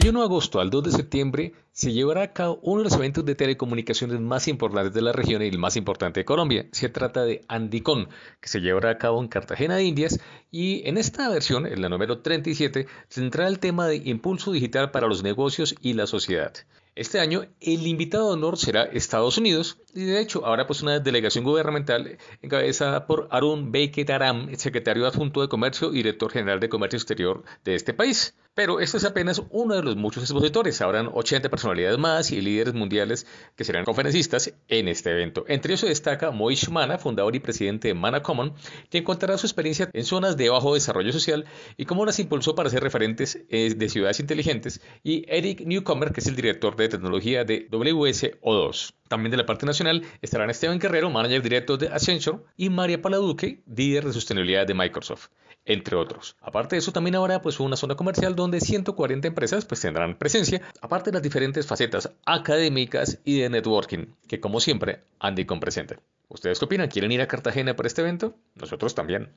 31 de agosto al 2 de septiembre se llevará a cabo uno de los eventos de telecomunicaciones más importantes de la región y el más importante de Colombia. Se trata de Andicon, que se llevará a cabo en Cartagena de Indias y en esta versión, en la número 37, centrará el tema de impulso digital para los negocios y la sociedad. Este año el invitado de honor será Estados Unidos y de hecho habrá pues una delegación gubernamental encabezada por Arun Beiketaram, secretario adjunto de Comercio y director general de Comercio Exterior de este país. Pero esto es apenas uno de los muchos expositores. Habrán 80 personalidades más y líderes mundiales que serán conferencistas en este evento. Entre ellos se destaca Moish Mana, fundador y presidente de Mana Common, que contará su experiencia en zonas de bajo desarrollo social y cómo las impulsó para ser referentes eh, de ciudades inteligentes, y Eric Newcomer, que es el director de tecnología de WSO2. También de la parte nacional estarán Esteban Guerrero, manager directo de Accenture, y María Paladuque, líder de sostenibilidad de Microsoft entre otros. Aparte de eso, también habrá pues una zona comercial donde 140 empresas pues tendrán presencia, aparte de las diferentes facetas académicas y de networking, que como siempre, Andy con presente. ¿Ustedes qué opinan? ¿Quieren ir a Cartagena para este evento? Nosotros también.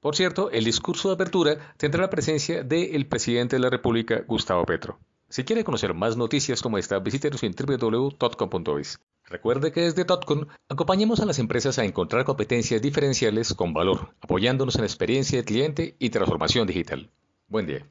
Por cierto, el discurso de apertura tendrá la presencia del presidente de la República, Gustavo Petro. Si quiere conocer más noticias como esta, visite en www.com.es. Recuerde que desde Totcon acompañamos a las empresas a encontrar competencias diferenciales con valor, apoyándonos en la experiencia de cliente y transformación digital. Buen día.